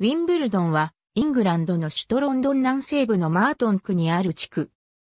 ウィンブルドンは、イングランドの首都ロンドン南西部のマートン区にある地区。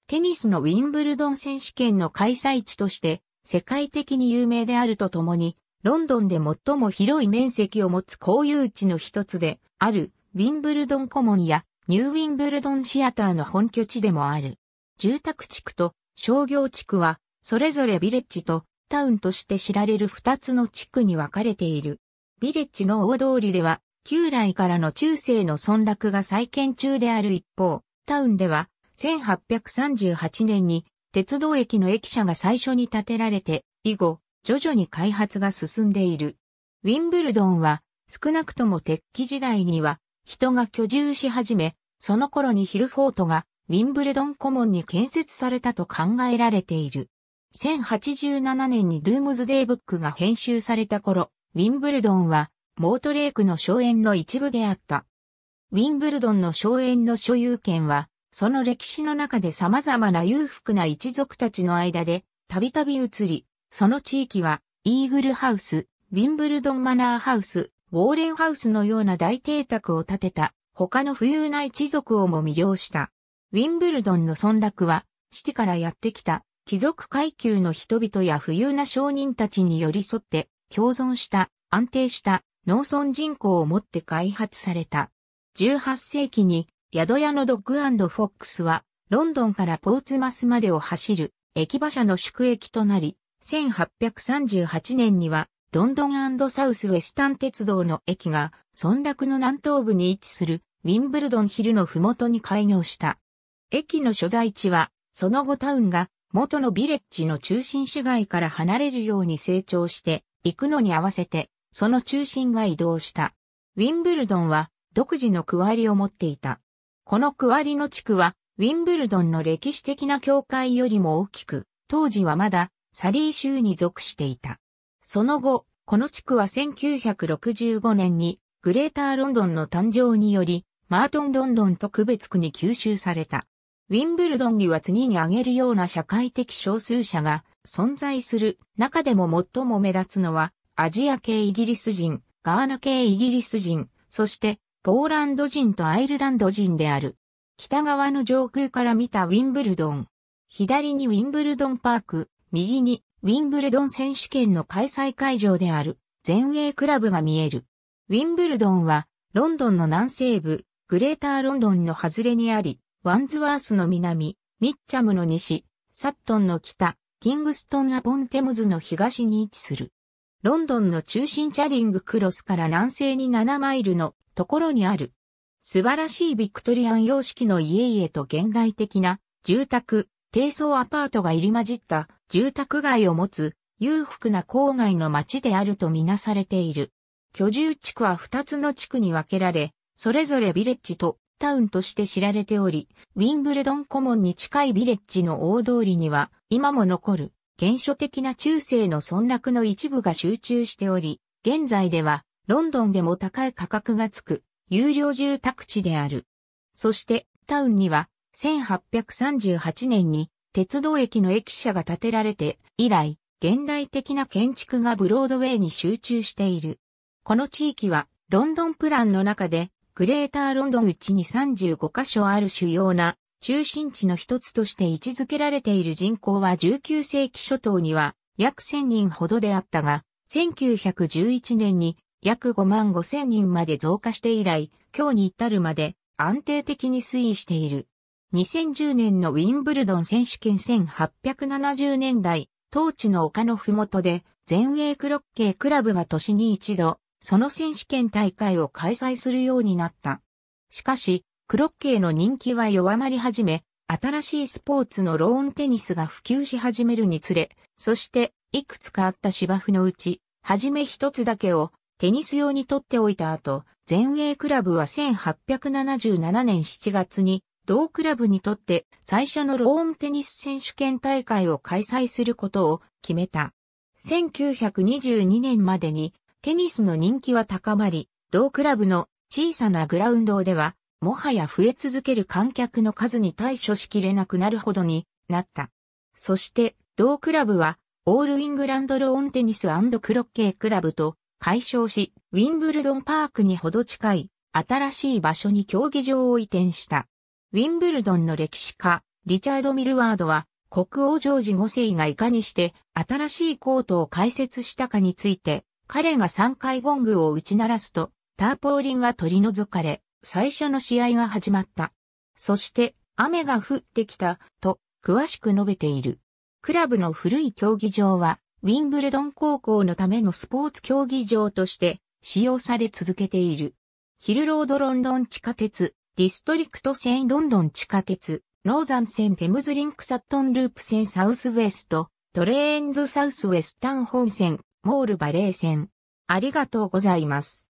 テニスのウィンブルドン選手権の開催地として、世界的に有名であるとともに、ロンドンで最も広い面積を持つ公有地の一つで、ある、ウィンブルドンコモンや、ニューウィンブルドンシアターの本拠地でもある。住宅地区と商業地区は、それぞれビレッジとタウンとして知られる二つの地区に分かれている。ビレッジの大通りでは、旧来からの中世の村落が再建中である一方、タウンでは1838年に鉄道駅の駅舎が最初に建てられて、以後、徐々に開発が進んでいる。ウィンブルドンは少なくとも鉄器時代には人が居住し始め、その頃にヒルフォートがウィンブルドン顧問に建設されたと考えられている。1087年にドゥームズデイブックが編集された頃、ウィンブルドンはモートレークの荘園の一部であった。ウィンブルドンの荘園の所有権は、その歴史の中で様々な裕福な一族たちの間で、たびたび移り、その地域は、イーグルハウス、ウィンブルドンマナーハウス、ウォーレンハウスのような大邸宅を建てた、他の富裕な一族をも魅了した。ウィンブルドンの村落は、シティからやってきた、貴族階級の人々や富裕な商人たちに寄り添って、共存した、安定した、農村人口をもって開発された。18世紀に宿屋のドッグフォックスはロンドンからポーツマスまでを走る駅馬車の宿駅となり、1838年にはロンドンサウスウェスタン鉄道の駅が村落の南東部に位置するウィンブルドンヒルの麓に開業した。駅の所在地は、その後タウンが元のビレッジの中心市街から離れるように成長していくのに合わせてその中心が移動した。ウィンブルドンは独自の区割りを持っていた。この区割りの地区は、ウィンブルドンの歴史的な境界よりも大きく、当時はまだサリー州に属していた。その後、この地区は1965年にグレーターロンドンの誕生により、マートンロンドンと区別区に吸収された。ウィンブルドンには次に挙げるような社会的少数者が存在する中でも最も目立つのはアジア系イギリス人、ガーナ系イギリス人、そしてポーランド人とアイルランド人である。北側の上空から見たウィンブルドン。左にウィンブルドンパーク、右にウィンブルドン選手権の開催会場である全英クラブが見える。ウィンブルドンはロンドンの南西部、グレーターロンドンの外れにあり、ワンズワースの南、ミッチャムの西、サットンの北、キングストンアポンテムズの東に位置する。ロンドンの中心チャリングクロスから南西に7マイルのところにある。素晴らしいビクトリアン様式の家々と現代的な住宅、低層アパートが入り混じった住宅街を持つ裕福な郊外の街であるとみなされている。居住地区は2つの地区に分けられ、それぞれビレッジとタウンとして知られており、ウィンブルドンコモンに近いビレッジの大通りには今も残る原初的な中世の村落の一部が集中しており、現在ではロンドンでも高い価格がつく有料住宅地である。そしてタウンには1838年に鉄道駅の駅舎が建てられて以来現代的な建築がブロードウェイに集中している。この地域はロンドンプランの中でグレーターロンドン内に35カ所ある主要な中心地の一つとして位置づけられている人口は19世紀初頭には約1000人ほどであったが、1911年に約5万5千人まで増加して以来、今日に至るまで安定的に推移している。2010年のウィンブルドン選手権1870年代、当地の丘のふもとで、全英クロッケークラブが年に一度、その選手権大会を開催するようになった。しかし、クロッケーの人気は弱まり始め、新しいスポーツのローンテニスが普及し始めるにつれ、そして、いくつかあった芝生のうち、はじめ一つだけをテニス用に取っておいた後、全英クラブは1877年7月に、同クラブにとって最初のローンテニス選手権大会を開催することを決めた。1922年までにテニスの人気は高まり、同クラブの小さなグラウンドではもはや増え続ける観客の数に対処しきれなくなるほどになった。そして、同クラブは、オールイングランドローンテニスクロッケークラブと解消し、ウィンブルドンパークにほど近い新しい場所に競技場を移転した。ウィンブルドンの歴史家、リチャード・ミルワードは、国王ジョージ5世がいかにして新しいコートを開設したかについて、彼が3回ゴングを打ち鳴らすと、ターポーリンは取り除かれ、最初の試合が始まった。そして、雨が降ってきた、と、詳しく述べている。クラブの古い競技場は、ウィンブルドン高校のためのスポーツ競技場として使用され続けている。ヒルロードロンドン地下鉄、ディストリクト線ロンドン地下鉄、ノーザン線テムズリンクサットンループ線サウスウェスト、トレーンズサウスウェスタン本線、モールバレー線。ありがとうございます。